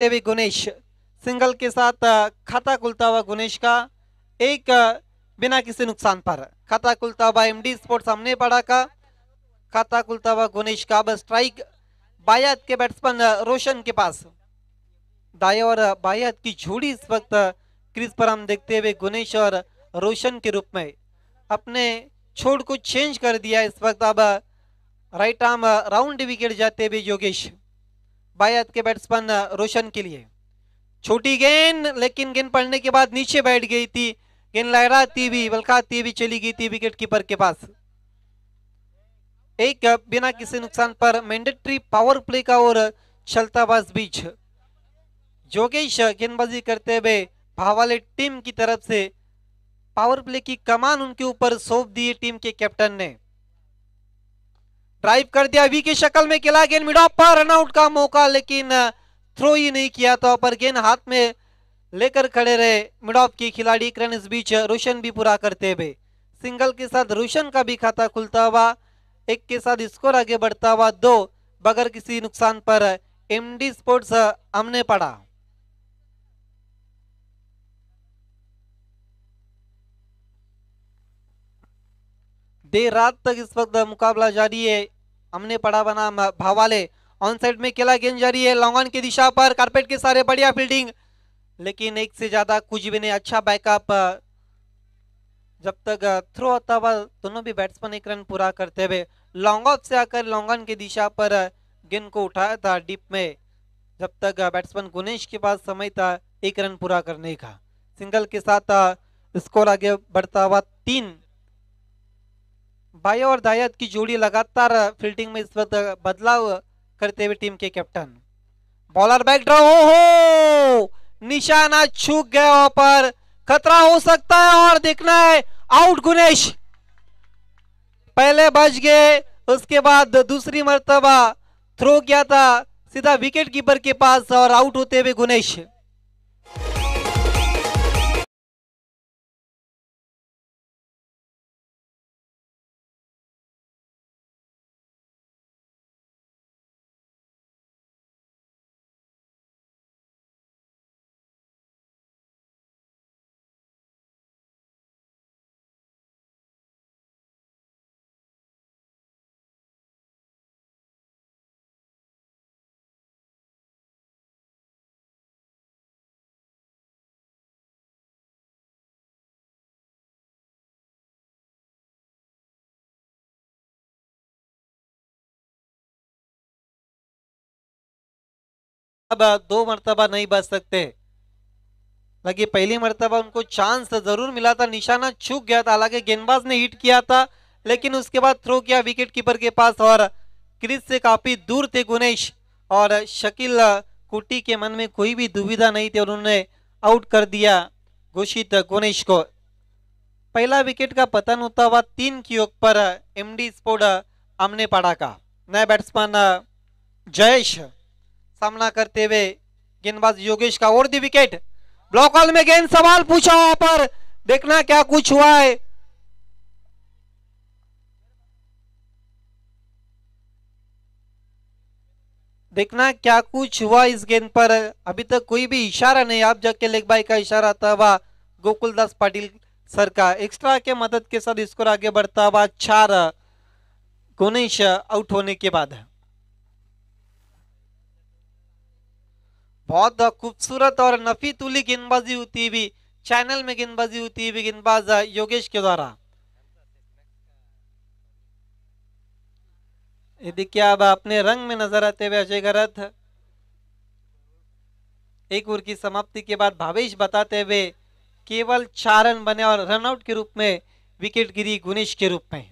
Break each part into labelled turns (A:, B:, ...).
A: देवी Guinness single के साथ खाता खुलता हुआ गुनेश का एक बिना किसी नुकसान पर खाता खुलता हुआ एमडी स्पोर्ट सामने पड़ा का खाता खुलता हुआ गुनेश का अब स्ट्राइक बायात के बैट्समैन रोशन के पास दाया और बायात की झूड़ी इस वक्त क्रीज पर हम देखते हुए गुनेश और रोशन के रूप में अपने छोड़ को चेंज कर दिया इस वक्त अब राइट आर्म राउंड विकेट जाते हुए योगेश बायत के बैट्समैन रोशन के लिए छोटी गेंद लेकिन गेंद पढ़ने के बाद नीचे बैठ गई थी गेंद लहराती भी बलकाती भी चली गई थी विकेट कीपर के पास एक बिना किसी नुकसान पर मैंडेटरी पावर प्ले का और छलताबाज बीच जोगेश गेंदबाजी करते हुए भावाले टीम की तरफ से पावर प्ले की कमान उनके ऊपर सौंप दी टीम के कैप्टन ने ड्राइव कर दिया वी की शक्ल में खेला गेंद मिड ऑफ पर रनआउट का मौका लेकिन थ्रो ही नहीं किया तो पर गेंद हाथ में लेकर खड़े रहे मिड ऑफ की खिलाड़ी रन इस बीच रोशन भी पूरा करते हुए सिंगल के साथ रोशन का भी खाता खुलता हुआ एक के साथ स्कोर आगे बढ़ता हुआ दो बगैर किसी नुकसान पर एमडी स्पोर्ट्स हमने पड़ा देर रात तक इस वक्त मुकाबला जारी है हमने पढ़ा बना भावाले ऑन साइड में केला गेंद जारी है लॉन्ग की दिशा पर कारपेट के सारे बढ़िया फील्डिंग लेकिन एक से ज्यादा कुछ भी नहीं अच्छा बैकअप जब तक थ्रो होता हुआ दोनों भी बैट्समैन एक रन पूरा करते हुए लॉन्ग ऑफ से आकर लॉन्ग की दिशा पर गेंद को उठाया था डीप में जब तक बैट्समैन गुनेश के पास समय था एक रन पूरा करने का सिंगल के साथ स्कोर आगे बढ़ता हुआ तीन भाई और दायत की जोड़ी लगातार फील्डिंग में इस वक्त बदलाव करते हुए टीम के कैप्टन बॉलर बैक ड्रॉ हो हो निशाना छूक गया वहां पर खतरा हो सकता है और देखना है आउट गुनेश पहले बच गए उसके बाद दूसरी मरतबा थ्रो किया था सीधा विकेट कीपर के पास और आउट होते हुए गुनेश अब दो मरतबा नहीं बच सकते हालांकि पहली मरतबा उनको चांस तो जरूर मिला था निशाना छूक गया था हालांकि गेंदबाज ने हिट किया था लेकिन उसके बाद थ्रो किया विकेट कीपर के पास और क्रिस से काफी दूर थे गुनेश और शकील कुटी के मन में कोई भी दुविधा नहीं थी उन्होंने आउट कर दिया घोषित गुनेश को पहला विकेट का पतन होता हुआ तीन की ओर पर एमडी स्पोर्ट आमने पड़ा का नया बैट्समैन जयेश सामना करते हुए गेंदबाज योगेश का और दी विकेट ब्लॉक में गेंद सवाल पूछा वहां पर देखना क्या कुछ हुआ है देखना क्या कुछ हुआ इस गेंद पर अभी तक कोई भी इशारा नहीं आप के लेख बाई का इशारा आता हुआ गोकुलदास पाटिल सर का एक्स्ट्रा के मदद के साथ स्कोर आगे बढ़ता हुआ चार गुनेश आउट होने के बाद बहुत खूबसूरत और नफी तुली गेंदबाजी होती हुई चैनल में गेंदबाजी होती हुई गेंदबाज योगेश के द्वारा ये देखिए अब अपने रंग में नजर आते हुए अजय गरत एक ओर की समाप्ति के बाद भावेश बताते हुए केवल चार रन बने और रनआउट के रूप में विकेट गिरी गुनेश के रूप में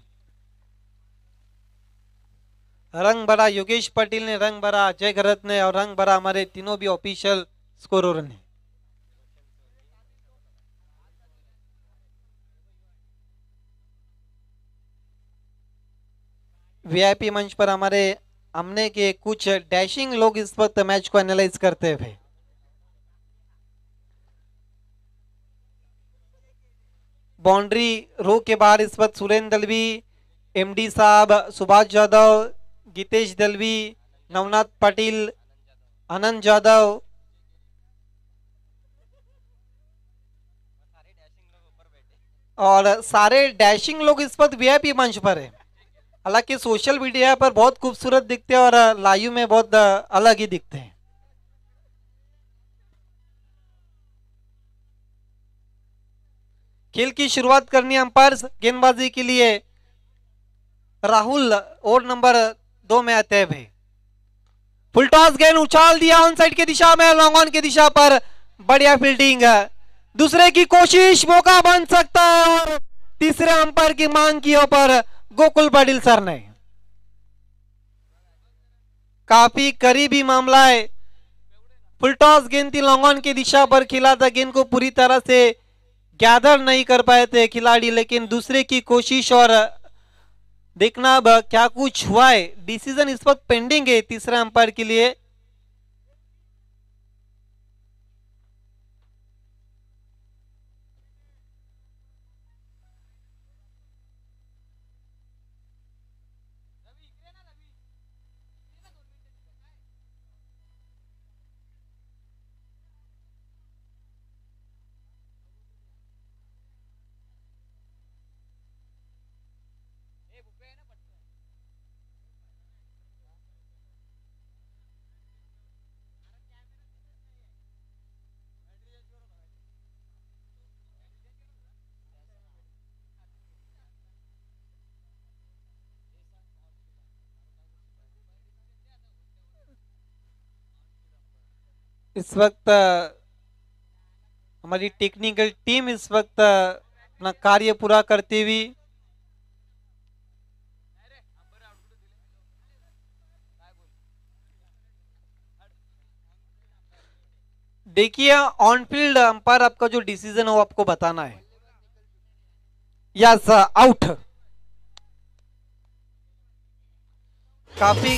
A: रंग भरा योगेश पटेल ने रंग भरा अजय घरत ने और रंग भरा हमारे तीनों भी ऑफिशियल स्कोरर ने वीआईपी मंच पर हमारे हमने के कुछ डैशिंग लोग इस वक्त मैच को एनालाइज करते हुए बाउंड्री रो के बाहर इस वक्त सुरेंद्र दलवी एमडी साहब सुभाष यादव गीतेश दलवी नवनाथ पाटिल आनंद जाधव और सारे डैशिंग लोग इस वक्त वीआईपी मंच पर है हालांकि सोशल मीडिया पर बहुत खूबसूरत दिखते हैं और लाइव में बहुत अलग ही दिखते हैं खेल की शुरुआत करनी अंपायर गेंदबाजी के लिए राहुल और नंबर दो में अतएव है फुल टॉस गेंद उछाल दिया ऑन साइड की दिशा में लॉन्ग ऑन की दिशा पर बढ़िया फील्डिंग है दूसरे की कोशिश मौका बन सकता है और तीसरे अंपायर की मांग की ऊपर गोकुल पाटिल सर ने काफी करीबी मामला है फुल टॉस गेंद थी लॉन्ग ऑन की दिशा पर खिला था गेंद को पूरी तरह से गैदर नहीं कर पाए थे खिलाड़ी लेकिन दूसरे की कोशिश और देखना अब क्या कुछ हुआ है डिसीजन इस वक्त पेंडिंग है तीसरा अंपायर के लिए इस वक्त हमारी टेक्निकल टीम इस वक्त अपना कार्य पूरा करती हुई देखिए ऑन फील्ड अंपायर आपका जो डिसीजन है वो आपको बताना है यस आउट काफी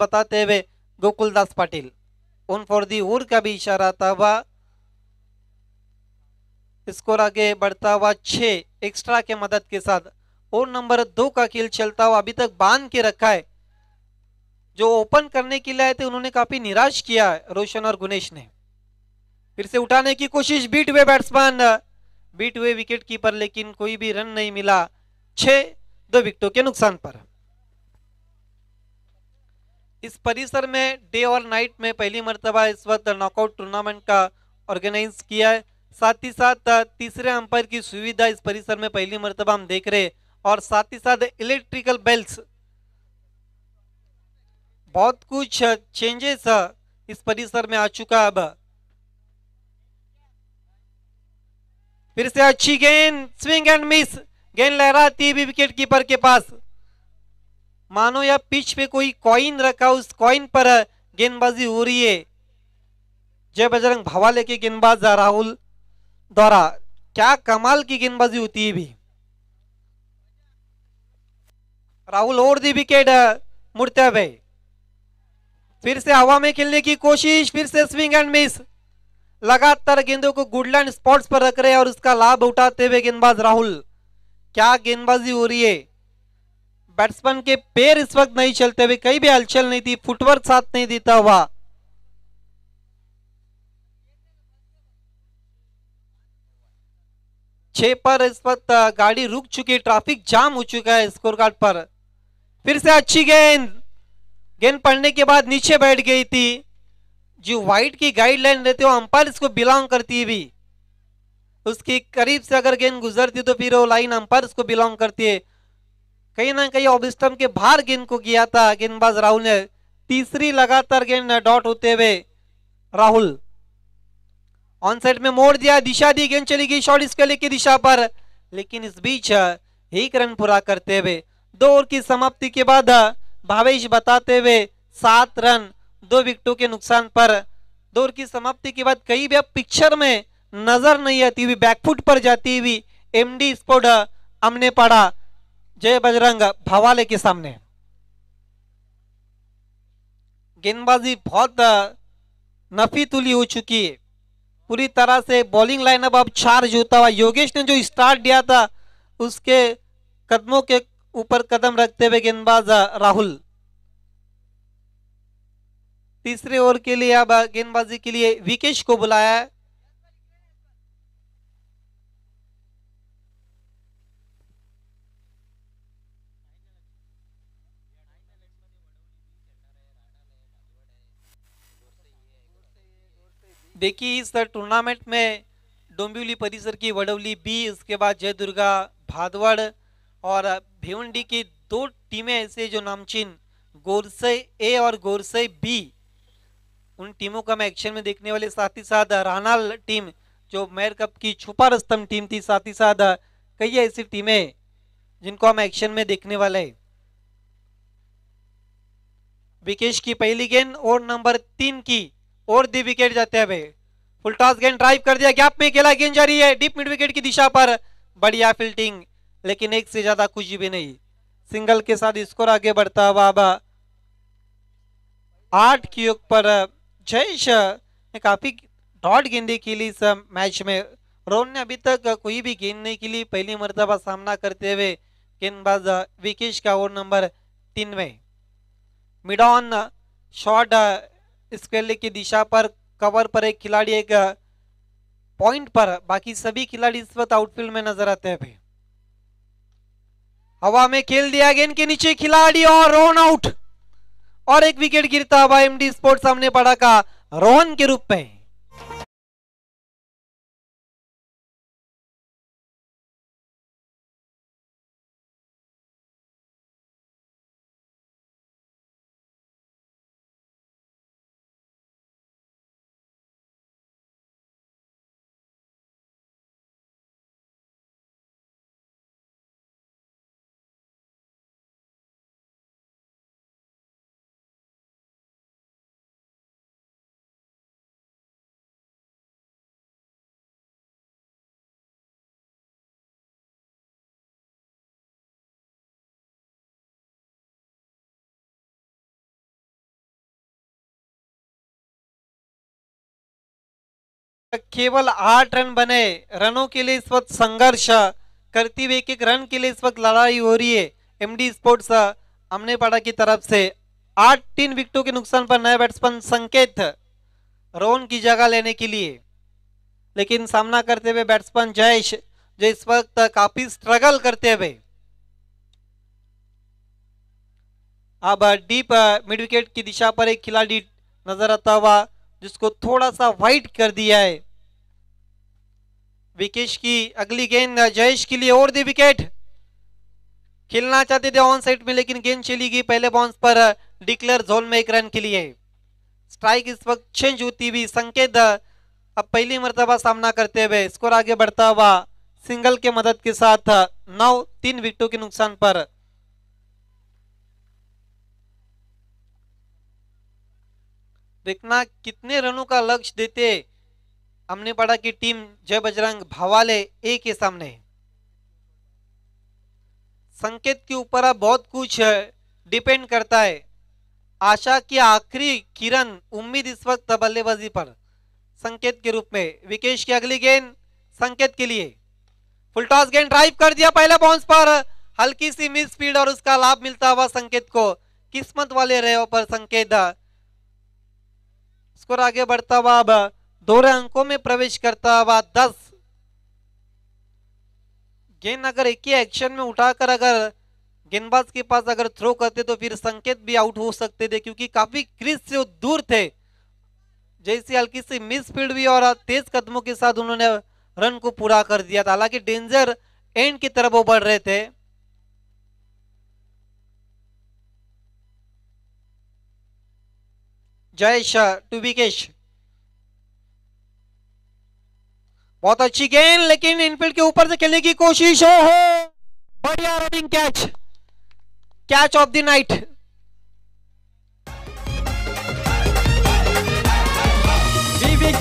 A: बताते हुए गोकुलदास पाटिल उन दी उर का भी इशारा था वह स्कोर आगे बढ़ता हुआ छः एक्स्ट्रा के मदद के साथ और नंबर दो का खेल चलता हुआ अभी तक बांध के रखा है जो ओपन करने के लिए आए थे उन्होंने काफी निराश किया है रोशन और गुनेश ने फिर से उठाने की कोशिश बीट हुए बैट्समैन बीट हुए विकेट कीपर लेकिन कोई भी रन नहीं मिला छह दो विकेटों के नुकसान पर इस परिसर में डे और नाइट में पहली मरतबा इस वक्त नॉकआउट टूर्नामेंट का ऑर्गेनाइज किया है साथ ही साथ तीसरे अंपायर की सुविधा इस परिसर में पहली मरतबा हम देख रहे और साथ ही साथ इलेक्ट्रिकल बेल्ट बहुत कुछ चेंजेस इस परिसर में आ चुका अब फिर से अच्छी गेंद स्विंग एंड मिस गेंद लहराती भी विकेट कीपर के पास मानो या पिच पे कोई कॉइन रखा उस कॉइन पर गेंदबाजी हो रही है जय बजरंग भावा लेके गेंदबाज राहुल द्वारा क्या कमाल की गेंदबाजी होती है भी राहुल और दी विकेट मुड़ते हुए फिर से हवा में खेलने की कोशिश फिर से स्विंग एंड मिस लगातार गेंदों को गुडलैंड स्पॉट्स पर रख रहे हैं और उसका लाभ उठाते हुए गेंदबाज राहुल क्या गेंदबाजी हो रही है बैट्समैन के पैर इस वक्त नहीं चलते हुए कहीं भी हलचल नहीं थी फुटवर्क साथ नहीं देता हुआ छह पर इस वक्त गाड़ी रुक चुकी है ट्रैफिक जाम हो चुका है स्कोर कार्ड पर फिर से अच्छी गेंद गेंद पड़ने के बाद नीचे बैठ गई थी जो वाइट की गाइडलाइन रहती है अंपायर इसको बिलोंग करती है भी उसकी करीब से अगर गेंद गुजरती तो फिर वो लाइन अंपायर इसको बिलोंग करती है कहीं ना कहीं ऑफ स्टम के बाहर गेंद को किया था गेंदबाज राहुल ने तीसरी लगातार गेंद डॉट होते हुए राहुल ऑन साइड में मोड़ दिया दिशा दी गेंद चली गई शॉर्ट इसके लेके दिशा पर लेकिन इस बीच एक रन पूरा करते हुए दो ओवर की समाप्ति के बाद भावेश बताते हुए सात रन दो विकेटों के नुकसान पर दो ओवर की समाप्ति के बाद कहीं भी अब पिक्चर में नजर नहीं आती हुई बैकफुट पर जाती हुई एमडी स्कोड हमने पड़ा जय बजरंग भवाले के सामने गेंदबाजी बहुत नफी तुली हो चुकी है पूरी तरह से बॉलिंग लाइनअप अब चार्ज होता हुआ योगेश ने जो स्टार्ट दिया था उसके कदमों के ऊपर कदम रखते हुए गेंदबाज राहुल तीसरे ओवर के लिए अब गेंदबाजी के लिए विकेश को बुलाया है देखिए इस टूर्नामेंट में डोंबिवली परिसर की वडवली बी इसके बाद जय दुर्गा भादवड़ और भिवंडी की दो टीमें ऐसे जो नामचीन गोरसे ए और गोरसे बी उन टीमों का मैं एक्शन में देखने वाले साथ ही साथ रानाल टीम जो मेयर कप की छुपा रस्तम टीम थी साथ ही साथ कई ऐसी टीमें जिनको हम एक्शन में देखने वाले हैं विकेश की पहली गेंद और नंबर तीन की और दी विकेट जाते हैं भाई फुल टॉस गेंद ड्राइव कर दिया गैप में खेला गेंद जारी है डीप मिड विकेट की दिशा पर बढ़िया फील्डिंग लेकिन एक से ज्यादा कुछ भी नहीं सिंगल के साथ स्कोर आगे बढ़ता हुआ अब आठ की योग पर जयेश ने काफी डॉट गेंदे के लिए इस मैच में रोहन ने अभी तक कोई भी गेंद नहीं खेली पहली मरतबा सामना करते हुए गेंदबाज विकेश का ओवर नंबर तीन में मिड ऑन शॉट स्क्वेले की दिशा पर कवर पर एक खिलाड़ी एक पॉइंट पर बाकी सभी खिलाड़ी इस वक्त आउटफील्ड में नजर आते हैं हवा में खेल दिया गेंद के नीचे खिलाड़ी और रोन आउट और एक विकेट गिरता हुआ एमडी स्पोर्ट्स सामने पड़ा का रोहन के रूप में केवल आठ रन बने रनों के लिए इस वक्त संघर्ष करते हुए एक एक रन के लिए इस वक्त लड़ाई हो रही है एमडी स्पोर्ट्स पाड़ा की तरफ से आठ तीन विकेटों के नुकसान पर नए बैट्समैन संकेत रोन की जगह लेने के लिए लेकिन सामना करते हुए बैट्समैन जयेश जो इस वक्त काफी स्ट्रगल करते हुए अब डीप मिड विकेट की दिशा पर एक खिलाड़ी नजर आता हुआ जिसको थोड़ा सा वाइट कर दिया है विकेश की अगली गेंद जयेश के लिए और दी विकेट खेलना चाहते थे ऑन साइड में लेकिन गेंद चली गई पहले बाउंस पर डिक्लेयर जोन में एक रन के लिए स्ट्राइक इस वक्त चेंज होती हुई संकेत अब पहली मरतबा सामना करते हुए स्कोर आगे बढ़ता हुआ सिंगल के मदद के साथ नौ तीन विकेटों के नुकसान पर देखना कितने रनों का लक्ष्य देते हमने पढ़ा कि टीम जय बजरंग भावाले ए के सामने संकेत के ऊपर अब बहुत कुछ डिपेंड करता है आशा की आखिरी किरण उम्मीद इस वक्त बल्लेबाजी पर संकेत के रूप में विकेश की अगली गेंद संकेत के लिए फुलटॉस गेंद ड्राइव कर दिया पहले बाउंस पर हल्की सी मिस स्पीड और उसका लाभ मिलता हुआ संकेत को किस्मत वाले रहे पर संकेत स्कोर आगे बढ़ता हुआ अब दोहरे अंकों में प्रवेश करता हुआ दस गेंद अगर एक ही एक्शन में उठाकर अगर गेंदबाज के पास अगर थ्रो करते तो फिर संकेत भी आउट हो सकते थे क्योंकि काफी क्रिस से वो दूर थे जैसी हल्की सी मिस फील्ड भी और तेज कदमों के साथ उन्होंने रन को पूरा कर दिया था हालांकि डेंजर एंड की तरफ वो बढ़ रहे थे जयेश टू विकेश बहुत अच्छी गेंद लेकिन इनफील्ड के ऊपर से खेलने की कोशिश हो हो बढ़िया running catch catch of the night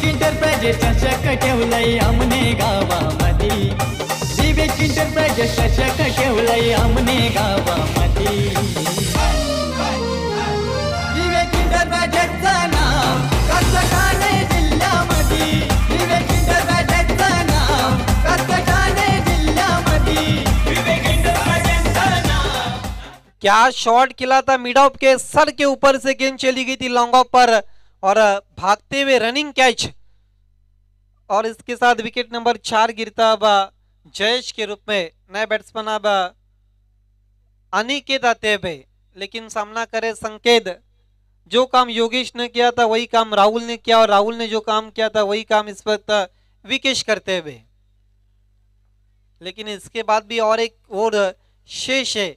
B: enterprises enterprises
A: क्या शॉट खिला था मिड ऑफ के सर के ऊपर से गेंद चली गई थी लॉन्ग ऑफ पर और भागते हुए रनिंग कैच और इसके साथ विकेट नंबर चार गिरता अब जयेश के रूप में नए बैट्समैन अब अनिकेत आतेबे लेकिन सामना करे संकेत जो काम योगेश ने किया था वही काम राहुल ने किया और राहुल ने जो काम किया था वही काम इस वक्त विकेश करते हुए लेकिन इसके बाद भी और एक और शेष है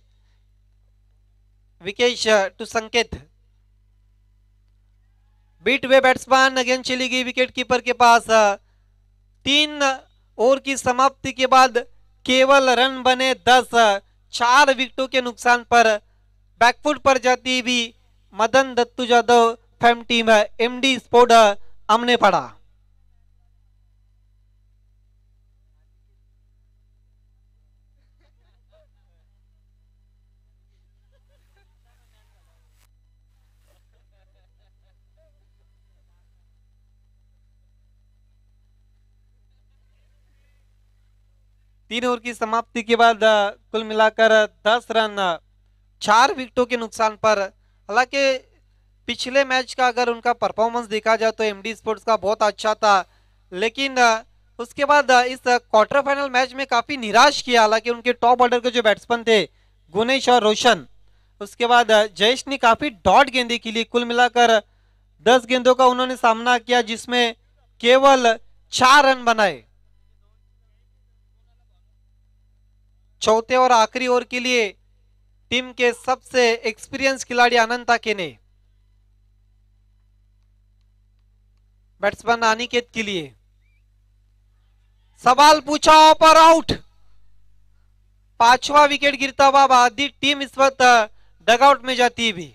A: विकेश टू संकेत बीट वे बैट्समैन अगेन चली गई विकेट कीपर के पास तीन ओवर की समाप्ति के बाद केवल रन बने दस चार विकेटों के नुकसान पर बैकफुट पर जाती भी Madan Dattu Jadhav fame team MD sport Amnepada तीन ओवर की समाप्ति के बाद कुल मिलाकर दस रन चार विकेटों के नुकसान पर हालांकि पिछले मैच का अगर उनका परफॉर्मेंस देखा जाए तो एमडी स्पोर्ट्स का बहुत अच्छा था लेकिन उसके बाद इस क्वार्टर फाइनल मैच में काफ़ी निराश किया हालांकि उनके टॉप ऑर्डर के जो बैट्समैन थे गुनेश और रोशन उसके बाद जयेश ने काफ़ी डॉट गेंदे के लिए कुल मिलाकर दस गेंदों का उन्होंने सामना किया जिसमें केवल चार रन बनाए चौथे और आखिरी ओवर के लिए टीम के सबसे एक्सपीरियंस खिलाड़ी अनंता के ने बैट्समैन अनिकेत के लिए सवाल पूछा पर आउट पांचवा विकेट गिरता हुआ आधी टीम इस वक्त डगआउट में जाती है भी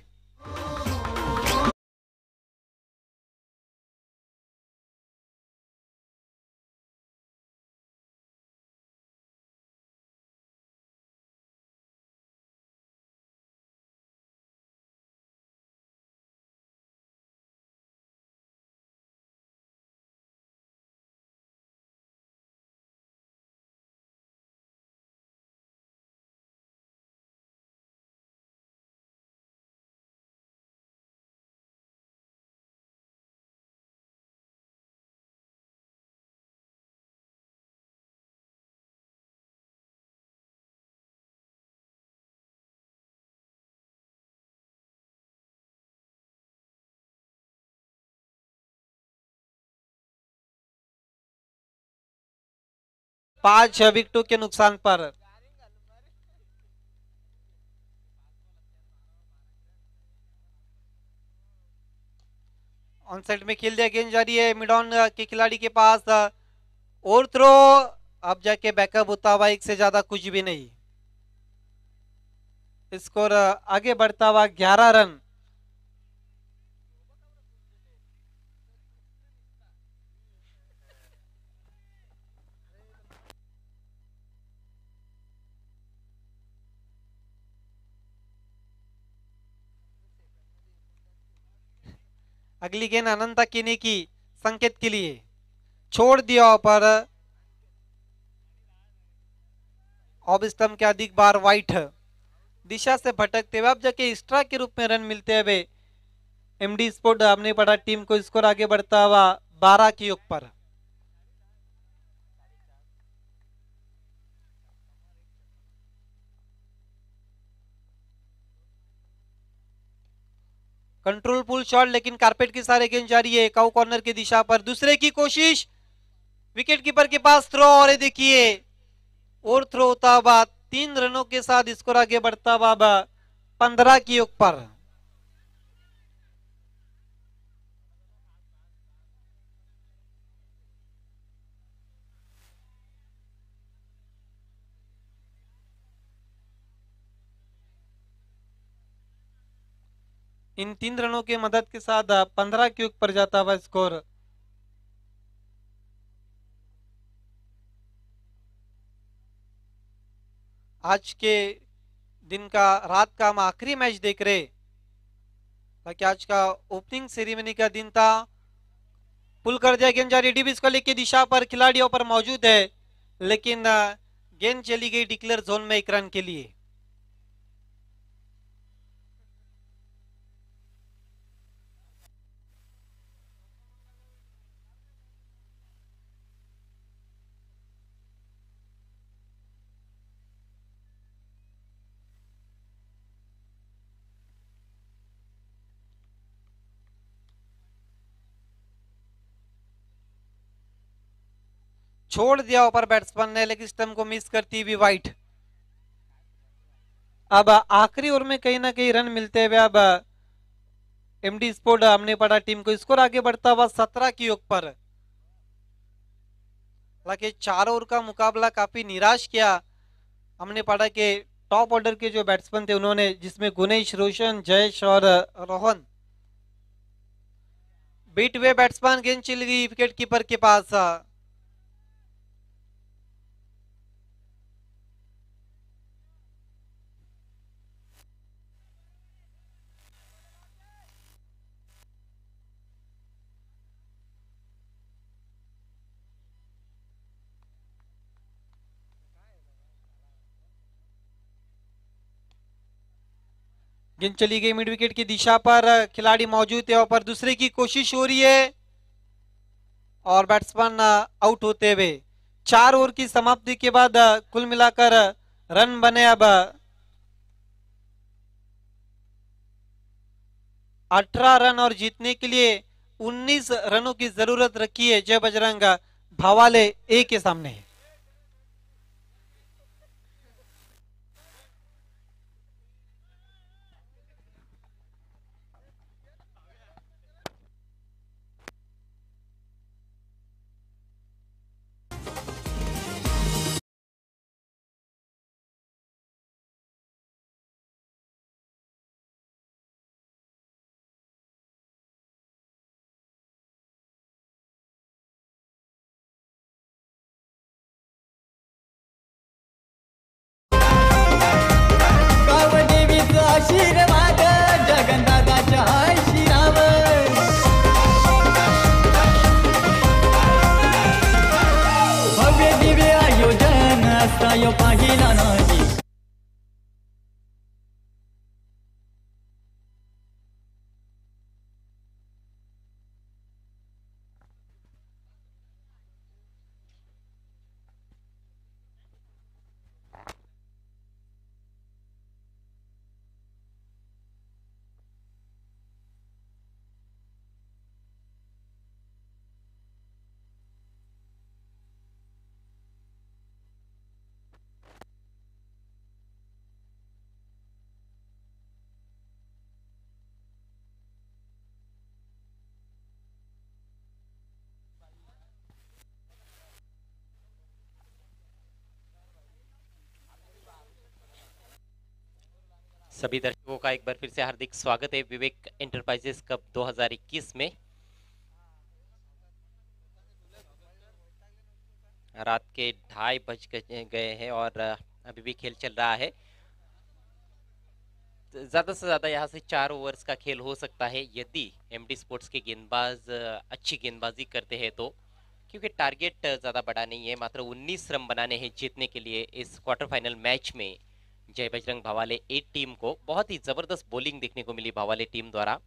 A: पांच विकेटों के नुकसान पर ऑन साइड में खेल दिया गेंद जारी है मिडॉन के खिलाड़ी के पास और थ्रो अब जाके बैकअप होता हुआ एक से ज्यादा कुछ भी नहीं स्कोर आगे बढ़ता हुआ ग्यारह रन अगली गेंद अनंत किने की संकेत के लिए छोड़ दिया ऊपर ऑफ स्टम्प के अधिक बार वाइट दिशा से भटकते हुए अब जाके एक्स्ट्रा के रूप में रन मिलते हुए एमडी स्पोर्ट हमने पढ़ा टीम को स्कोर आगे बढ़ता हुआ बारह के युग पर कंट्रोल पुल शॉट लेकिन कारपेट के सारे गेंद जा रही है काउ कॉर्नर की दिशा पर दूसरे की कोशिश विकेट कीपर के पास थ्रो और देखिए और थ्रो होता हुआ तीन रनों के साथ स्कोर आगे बढ़ता बाबा पंद्रह की ऊपर पर इन तीन रनों की मदद के साथ पंद्रह के ऊपर जाता हुआ स्कोर आज के दिन का रात का हम आखिरी मैच देख रहे ताकि आज का ओपनिंग सेरेमनी का दिन था पुल कर दिया गेंद जारी रही डीबीस को लेके दिशा पर खिलाड़ियों पर मौजूद है लेकिन गेंद चली गई डिक्लेयर जोन में एक रन के लिए छोड़ दिया ऊपर बैट्समैन ने लेकिन स्टम्प को मिस करती हुई वाइट अब आखिरी ओवर में कहीं ना कहीं रन मिलते हुए अब एमडी स्पोर्ट हमने पढ़ा टीम को स्कोर आगे बढ़ता हुआ सत्रह की ओर पर हालांकि चार ओवर का मुकाबला काफी निराश किया हमने पढ़ा कि टॉप ऑर्डर के जो बैट्समैन थे उन्होंने जिसमें गुनेश रोशन जयेश और रोहन बीट हुए बैट्समैन गेंद चिल गई विकेट कीपर के पास गेंद चली गई मिड विकेट की दिशा पर खिलाड़ी मौजूद है पर दूसरे की कोशिश हो रही है और बैट्समैन आउट होते हुए चार ओवर की समाप्ति के बाद कुल मिलाकर रन बने अब अठारह रन और जीतने के लिए 19 रनों की जरूरत रखी है जय बजरंग भावाले ए के सामने
B: सभी दर्शकों का एक बार फिर से हार्दिक स्वागत है विवेक एंटरप्राइजेस कप 2021 में रात के ढाई बज गए हैं और अभी भी खेल चल रहा है ज़्यादा से ज़्यादा यहाँ से चार ओवर्स का खेल हो सकता है यदि एमडी स्पोर्ट्स के गेंदबाज अच्छी गेंदबाजी करते हैं तो क्योंकि टारगेट ज़्यादा बड़ा नहीं है मात्र उन्नीस रन बनाने हैं जीतने के लिए इस क्वार्टर फाइनल मैच में जय बजरंग भावाले एक टीम को बहुत ही जबरदस्त बॉलिंग देखने को मिली भावाले टीम द्वारा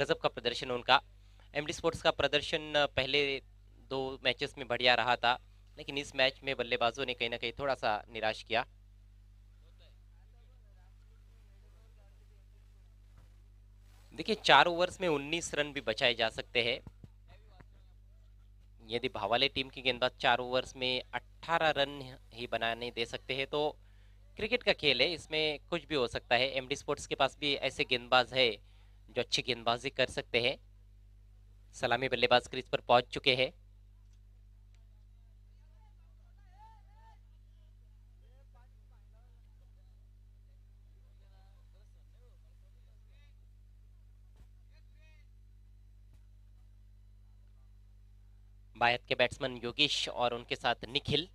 B: गजब का प्रदर्शन उनका एम स्पोर्ट्स का प्रदर्शन पहले दो मैचेस में बढ़िया रहा था लेकिन इस मैच में बल्लेबाजों ने कहीं ना कहीं थोड़ा सा निराश किया देखिए चार ओवर्स में उन्नीस रन भी बचाए जा सकते हैं यदि भावाले टीम की गेंदबाज चार ओवर्स में 18 रन ही बनाने दे सकते हैं तो क्रिकेट का खेल है इसमें कुछ भी हो सकता है एमडी स्पोर्ट्स के पास भी ऐसे गेंदबाज है जो अच्छी गेंदबाजी कर सकते हैं सलामी बल्लेबाज क्रीज पर पहुंच चुके हैं भारत के बैट्समैन योगेश और उनके साथ निखिल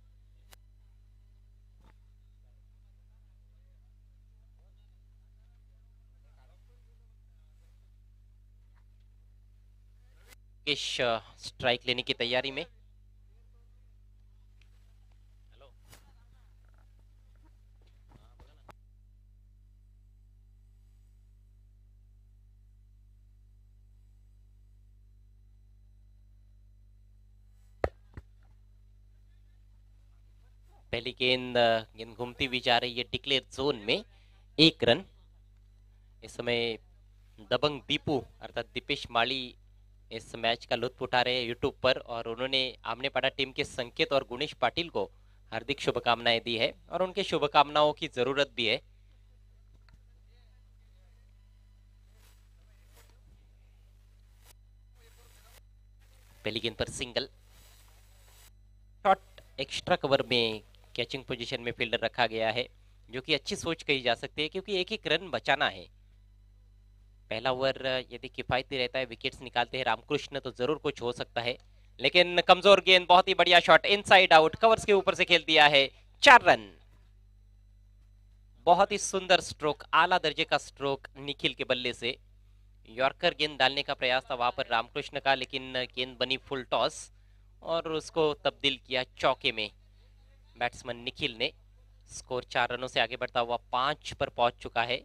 B: किश स्ट्राइक लेने की तैयारी में पहली गेंद गेंद घूमती हुई जा रही है डिक्लेयर जोन में एक रन इस समय दबंग दीपू अर्थात दीपेश माली इस मैच का लुत्फ उठा रहे हैं यूट्यूब पर और उन्होंने आमने पाटा टीम के संकेत और गुणेश पाटिल को हार्दिक शुभकामनाएं दी है और उनके शुभकामनाओं की जरूरत भी है पहली गेंद पर सिंगल शॉट एक्स्ट्रा कवर में कैचिंग पोजीशन में फील्डर रखा गया है जो कि अच्छी सोच कही जा सकती है क्योंकि एक एक रन बचाना है पहला ओवर यदि किफायती रहता है विकेट्स निकालते हैं रामकृष्ण तो जरूर कुछ हो सकता है लेकिन कमजोर गेंद बहुत ही बढ़िया शॉट इनसाइड आउट कवर्स के ऊपर से खेल दिया है चार रन बहुत ही सुंदर स्ट्रोक आला दर्जे का स्ट्रोक निखिल के बल्ले से यॉर्कर गेंद डालने का प्रयास था वहां पर रामकृष्ण का लेकिन गेंद बनी फुल टॉस और उसको तब्दील किया चौके में बैट्समैन निखिल ने स्कोर चार रनों से आगे बढ़ता हुआ पांच पर पहुंच चुका है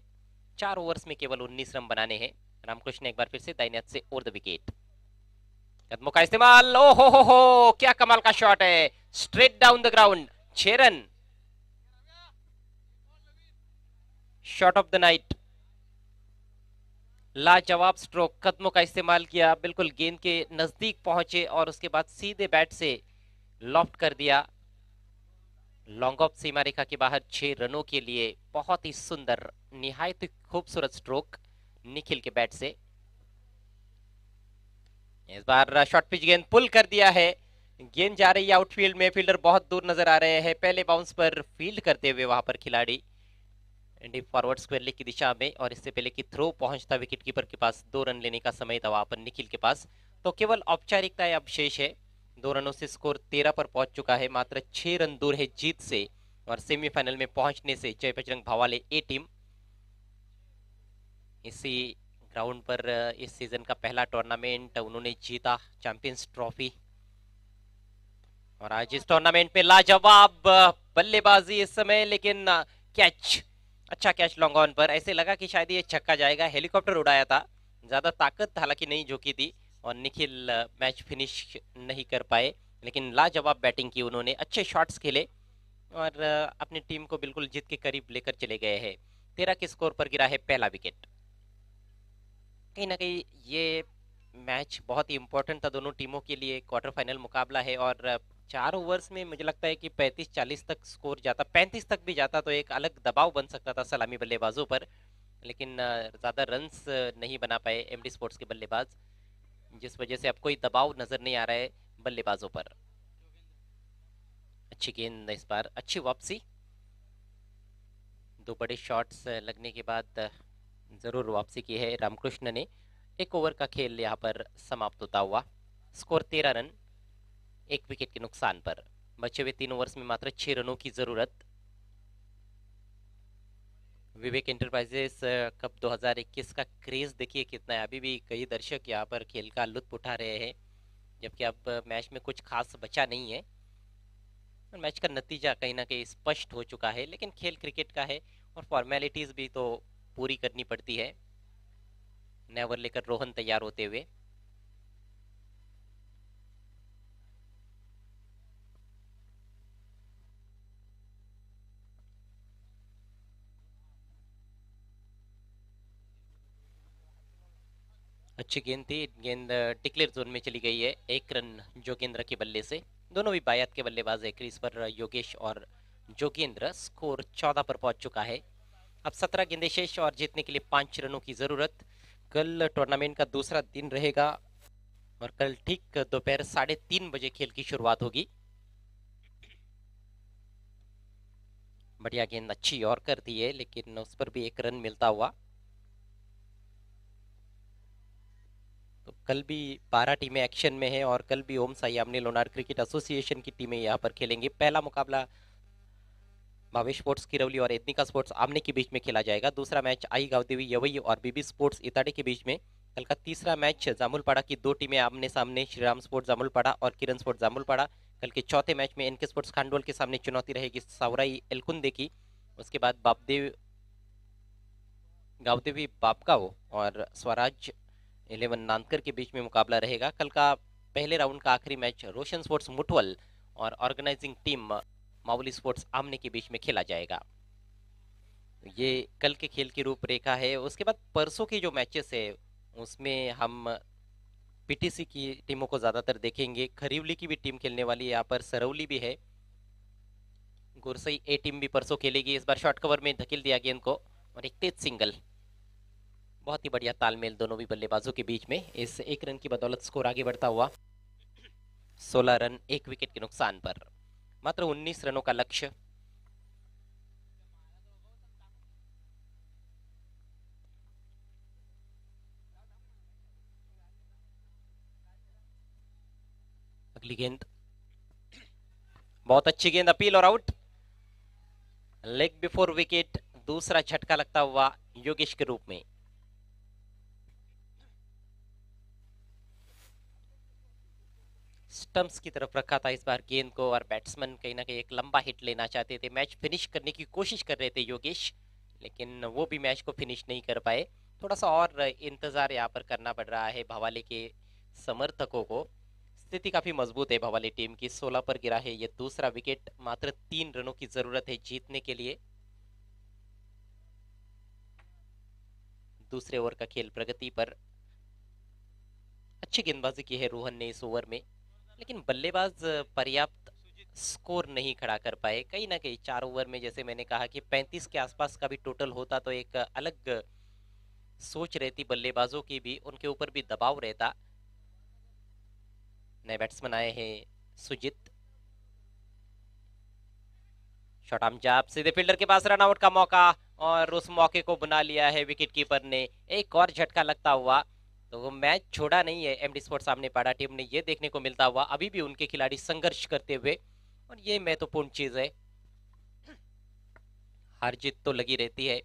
B: चार ओवर्स में केवल उन्नीस रन बनाने हैं रामकृष्ण एक बार फिर से दाइने से और द विकेट कदमों का इस्तेमाल ओ हो हो हो क्या कमाल का शॉट है स्ट्रेट डाउन द ग्राउंड छह run shot of the night लाजवाब स्ट्रोक कदमों का इस्तेमाल किया बिल्कुल गेंद के नजदीक पहुंचे और उसके बाद सीधे बैट से लॉफ्ट कर दिया लॉन्ग ऑफ सीमा रेखा के बाहर छह रनों के लिए बहुत ही सुंदर निहायत खूबसूरत स्ट्रोक निखिल के बैट से इस बार शॉर्ट पिच गेंद पुल कर दिया है गेंद जा रही है आउटफील्ड में फील्डर बहुत दूर नजर आ रहे हैं पहले बाउंस पर फील्ड करते हुए वहां पर खिलाड़ी डीप फॉरवर्ड स्क्वेयर लेग की दिशा में और इससे पहले कि थ्रो पहुंचता विकेटकीपर के पास दो रन लेने का समय था वहां पर निखिल के पास तो केवल औपचारिकता अब शेष है दो रनों से स्कोर तेरह पर पहुंच चुका है मात्र छह रन दूर है जीत से और सेमीफाइनल में पहुंचने से जय बजरंग भावाले ए टीम इसी ग्राउंड पर इस सीजन का पहला टूर्नामेंट उन्होंने जीता चैंपियंस ट्रॉफी और आज इस टूर्नामेंट में लाजवाब बल्लेबाजी इस समय लेकिन कैच अच्छा कैच लॉन्ग ऑन पर ऐसे लगा कि शायद ये छक्का जाएगा हेलीकॉप्टर उड़ाया था ज्यादा ताकत हालांकि नहीं झोंकी थी और निखिल मैच फिनिश नहीं कर पाए लेकिन लाजवाब बैटिंग की उन्होंने अच्छे शॉट्स खेले और अपनी टीम को बिल्कुल जीत के करीब लेकर चले गए हैं तेरह के स्कोर पर गिरा है पहला विकेट कहीं ना कहीं ये मैच बहुत ही इम्पोर्टेंट था दोनों टीमों के लिए क्वार्टर फाइनल मुकाबला है और चार ओवर्स में मुझे लगता है कि 35-40 तक स्कोर जाता 35 तक भी जाता तो एक अलग दबाव बन सकता था सलामी बल्लेबाजों पर लेकिन ज़्यादा रन्स नहीं बना पाए एमडी स्पोर्ट्स के बल्लेबाज़ जिस वजह से अब कोई दबाव नजर नहीं आ रहा है बल्लेबाजों पर अच्छी गेंद इस बार अच्छी वापसी दो बड़े शॉट्स लगने के बाद जरूर वापसी की है रामकृष्ण ने एक ओवर का खेल यहाँ पर समाप्त होता हुआ स्कोर तेरह रन एक विकेट के नुकसान पर बचे हुए तीन ओवर्स में मात्र छः रनों की ज़रूरत विवेक इंटरप्राइजेस कप 2021 का क्रेज़ देखिए कितना है अभी भी कई दर्शक यहाँ पर खेल का लुत्फ उठा रहे हैं जबकि अब मैच uh, में कुछ खास बचा नहीं है मैच का नतीजा कहीं ना कहीं स्पष्ट हो चुका है लेकिन खेल क्रिकेट का है और फॉर्मेलिटीज़ भी तो पूरी करनी पड़ती है नेवर लेकर रोहन तैयार होते हुए अच्छी गेंद थी गेंद डिक्लेयर जोन में चली गई है एक रन जोगेंद्र के बल्ले से दोनों भी बायात के बल्लेबाज है क्रीज पर योगेश और जोगेंद्र स्कोर चौदह पर पहुंच चुका है अब सत्रह गेंदे शेष और जीतने के लिए पाँच रनों की ज़रूरत कल टूर्नामेंट का दूसरा दिन रहेगा और कल ठीक दोपहर साढ़े तीन बजे खेल की शुरुआत होगी बढ़िया गेंद अच्छी और कर दी है लेकिन उस पर भी एक रन मिलता हुआ तो कल भी बारह टीमें एक्शन में हैं और कल भी ओम साई आमने लोनार क्रिकेट एसोसिएशन की टीमें यहाँ पर खेलेंगी पहला मुकाबला भावेश स्पोर्ट्स किरवली और एथनिका स्पोर्ट्स आमने के बीच में खेला जाएगा दूसरा मैच आई गावदेवी यवई और बीबी स्पोर्ट्स इताड़े के बीच में कल का तीसरा मैच जामुलपाड़ा की दो टीमें आमने सामने श्रीराम स्पोर्ट्स जामुलपाड़ा और किरण स्पोर्ट्स जामुलपाड़ा कल के चौथे मैच में एनके स्पोर्ट्स खांडोल के सामने चुनौती रहेगी सावराई एलकुंदे की उसके बाद बापदेव गावदेवी बापकाओ और स्वराज इलेवन नानकर के बीच में मुकाबला रहेगा कल का पहले राउंड का आखिरी मैच रोशन स्पोर्ट्स मुठवल और ऑर्गेनाइजिंग टीम माउली स्पोर्ट्स आमने के बीच में खेला जाएगा तो ये कल के खेल की रूपरेखा है उसके बाद परसों के जो मैचेस है उसमें हम पीटीसी की टीमों को ज़्यादातर देखेंगे खरीवली की भी टीम खेलने वाली है यहाँ पर सरौली भी है गुरसई ए टीम भी परसों खेलेगी इस बार शॉर्ट कवर में धकेल दिया गेंद को और एक तेज सिंगल बहुत ही बढ़िया तालमेल दोनों भी बल्लेबाजों के बीच में इस एक रन की बदौलत स्कोर आगे बढ़ता हुआ 16 रन एक विकेट के नुकसान पर मात्र 19 रनों का लक्ष्य अगली गेंद बहुत अच्छी गेंद अपील और आउट लेग बिफोर विकेट दूसरा झटका लगता हुआ योगेश के रूप में स्टम्प्स की तरफ रखा था इस बार गेंद को और बैट्समैन कहीं ना कहीं एक लंबा हिट लेना चाहते थे मैच फिनिश करने की कोशिश कर रहे थे योगेश लेकिन वो भी मैच को फिनिश नहीं कर पाए थोड़ा सा और इंतज़ार यहाँ पर करना पड़ रहा है भवाले के समर्थकों को स्थिति काफ़ी मजबूत है भवाली टीम की सोलह पर गिरा है ये दूसरा विकेट मात्र तीन रनों की ज़रूरत है जीतने के लिए दूसरे ओवर का खेल प्रगति पर अच्छी गेंदबाजी की है रोहन ने इस ओवर में लेकिन बल्लेबाज पर्याप्त स्कोर नहीं खड़ा कर पाए कहीं ना कहीं चार ओवर में जैसे मैंने कहा कि 35 के आसपास का भी टोटल होता तो एक अलग सोच रहती बल्लेबाजों की भी उनके ऊपर भी दबाव रहता नए बैट्समैन आए हैं सुजित शॉट आम जाप सीधे फील्डर के पास रनआउट का मौका और उस मौके को बना लिया है विकेटकीपर ने एक और झटका लगता हुआ तो वो मैच छोड़ा नहीं है एम डी स्पोर्ट सामने पाड़ा टीम ने ये देखने को मिलता हुआ अभी भी उनके खिलाड़ी संघर्ष करते हुए और ये महत्वपूर्ण तो चीज़ है हार जीत तो लगी रहती है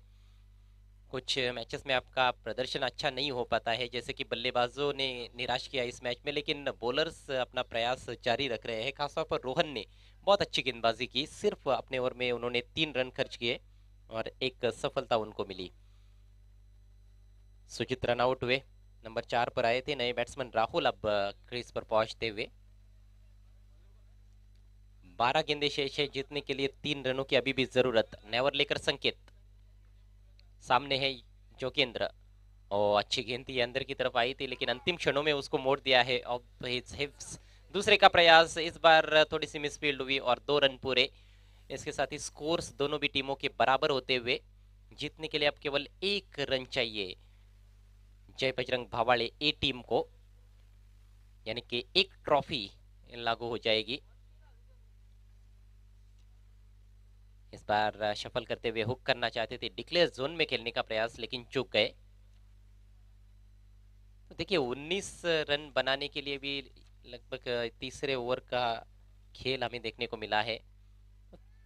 B: कुछ मैचेस में आपका प्रदर्शन अच्छा नहीं हो पाता है जैसे कि बल्लेबाजों ने निराश किया इस मैच में लेकिन बॉलर्स अपना प्रयास जारी रख रहे हैं खासतौर पर रोहन ने बहुत अच्छी गेंदबाजी की सिर्फ अपने ओवर में उन्होंने तीन रन खर्च किए और एक सफलता उनको मिली सुजित रन आउट हुए नंबर चार पर आए थे नए बैट्समैन राहुल अब क्रीज पर पहुंचते हुए बारह गेंदे शेष है जीतने के लिए तीन रनों की अभी भी जरूरत नेवर लेकर संकेत सामने है जोगेंद्र और अच्छी गेंद थी अंदर की तरफ आई थी लेकिन अंतिम क्षणों में उसको मोड़ दिया है ऑफ हिज हिप्स दूसरे का प्रयास इस बार थोड़ी सी मिसफील्ड हुई और दो रन पूरे इसके साथ ही स्कोर्स दोनों भी टीमों के बराबर होते हुए जीतने के लिए अब केवल एक रन चाहिए जय बजरंग भावाड़े ए टीम को यानी कि एक ट्रॉफी लागू हो जाएगी इस बार शफल करते हुए हुक करना चाहते थे डिक्लेयर जोन में खेलने का प्रयास लेकिन चुक गए तो देखिए 19 रन बनाने के लिए भी लगभग तीसरे ओवर का खेल हमें देखने को मिला है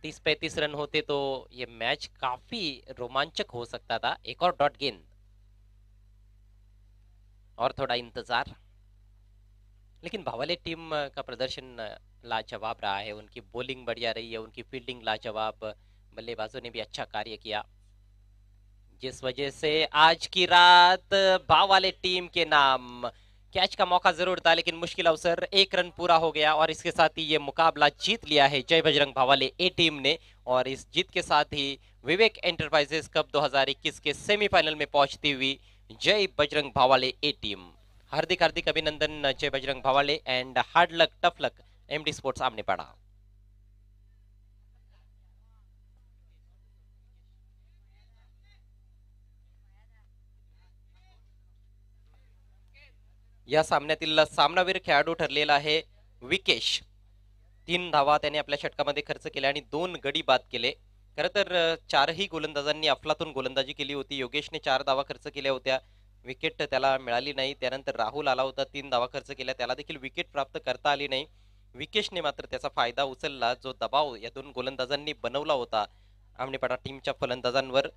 B: तीस पैंतीस रन होते तो ये मैच काफ़ी रोमांचक हो सकता था एक और डॉट गेंद और थोड़ा इंतज़ार लेकिन भवाले टीम का प्रदर्शन लाजवाब रहा है उनकी बॉलिंग बढ़िया रही है उनकी फील्डिंग लाजवाब बल्लेबाजों ने भी अच्छा कार्य किया जिस वजह से आज की रात भावाले टीम के नाम कैच का मौका जरूर था लेकिन मुश्किल अवसर एक रन पूरा हो गया और इसके साथ ही ये मुकाबला जीत लिया है जय बजरंग भावाले ए टीम ने और इस जीत के साथ ही विवेक एंटरप्राइजेस कप 2021 के सेमीफाइनल में पहुंचती हुई जय बजरंग भावाले ए टीम हार्दिक हार्दिक अभिनंदन जय बजरंग भावाले and hard luck tough luck M D sports Amnepada या सामन्यातील सामनावीर खेळाडू ठरलेला आहे विकेश तीन धावा त्याने आपल्या षटकामध्ये खर्च केले आणि दोन गडी बाद केले खरं तर चारही गोलंदाजांनी अफलातून गोलंदाजी केली होती योगेशने चार दावा खर्च केल्या होत्या विकेट त्याला मिळाली नाही त्यानंतर राहुल आला होता तीन दावा खर्च केल्या त्याला देखील विकेट प्राप्त करता आली नाही विकेशने मात्र त्याचा फायदा उचलला जो दबाव या दोन गोलंदाजांनी बनवला होता आमनेपाडा टीमच्या फलंदाजांवर